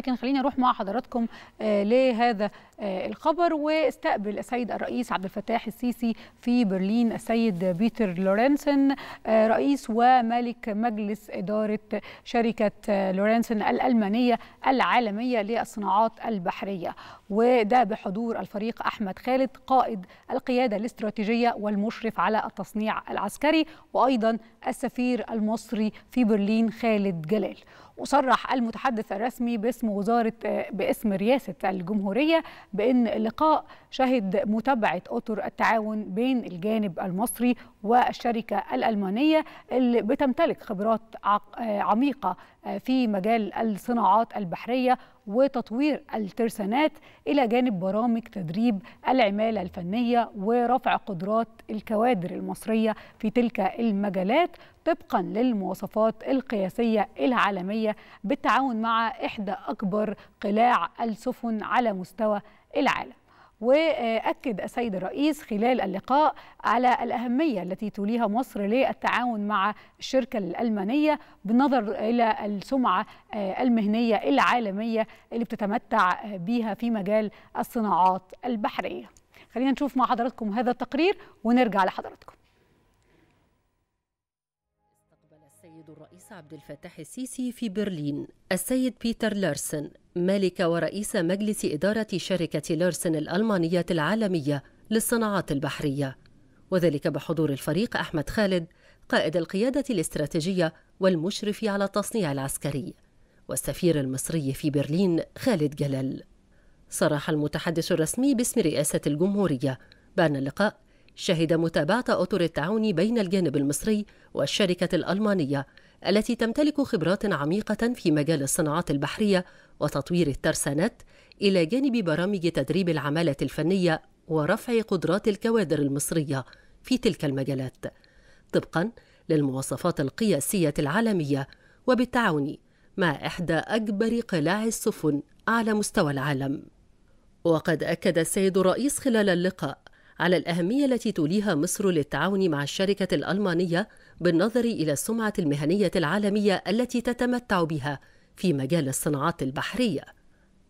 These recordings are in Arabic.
لكن خليني اروح مع حضراتكم آه، لهذا آه، الخبر واستقبل السيد الرئيس عبد الفتاح السيسي في برلين السيد بيتر لورنسن آه، رئيس وملك مجلس اداره شركه لورنسن الالمانيه العالميه للصناعات البحريه وده بحضور الفريق احمد خالد قائد القياده الاستراتيجيه والمشرف على التصنيع العسكري وايضا السفير المصري في برلين خالد جلال وصرح المتحدث الرسمي باسم وزارة باسم رئاسة الجمهورية بأن اللقاء شهد متابعة أطر التعاون بين الجانب المصري والشركة الألمانية اللي بتمتلك خبرات عميقة آه، في مجال الصناعات البحرية وتطوير الترسانات إلى جانب برامج تدريب العمالة الفنية ورفع قدرات الكوادر المصرية في تلك المجالات طبقا للمواصفات القياسية العالمية بالتعاون مع إحدى أكبر قلاع السفن على مستوى العالم وأكد السيد الرئيس خلال اللقاء على الأهمية التي توليها مصر للتعاون مع الشركة الألمانية بالنظر إلى السمعة آه، المهنية العالمية اللي بتتمتع بها في مجال الصناعات البحرية خلينا نشوف مع حضراتكم هذا التقرير ونرجع لحضراتكم السيد الرئيس عبد الفتاح السيسي في برلين السيد بيتر لارسن مالك ورئيس مجلس إدارة شركة لارسن الألمانية العالمية للصناعات البحرية وذلك بحضور الفريق أحمد خالد قائد القيادة الاستراتيجية والمشرف على التصنيع العسكري والسفير المصري في برلين خالد جلال صرح المتحدث الرسمي باسم رئاسة الجمهورية بأن اللقاء شهد متابعة أطر التعاون بين الجانب المصري والشركة الألمانية التي تمتلك خبرات عميقة في مجال الصناعات البحرية وتطوير الترسانات إلى جانب برامج تدريب العمالة الفنية ورفع قدرات الكوادر المصرية في تلك المجالات طبقا للمواصفات القياسية العالمية وبالتعاون مع إحدى أكبر قلاع السفن على مستوى العالم وقد أكد السيد الرئيس خلال اللقاء على الأهمية التي توليها مصر للتعاون مع الشركة الألمانية بالنظر إلى السمعة المهنية العالمية التي تتمتع بها في مجال الصناعات البحرية.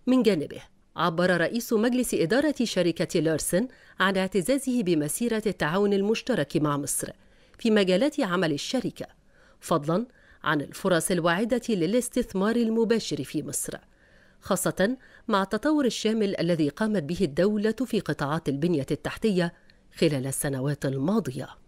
من جانبه، عبر رئيس مجلس إدارة شركة لارسن عن اعتزازه بمسيرة التعاون المشترك مع مصر في مجالات عمل الشركة، فضلاً عن الفرص الواعدة للاستثمار المباشر في مصر. خاصة مع التطور الشامل الذي قامت به الدولة في قطاعات البنية التحتية خلال السنوات الماضية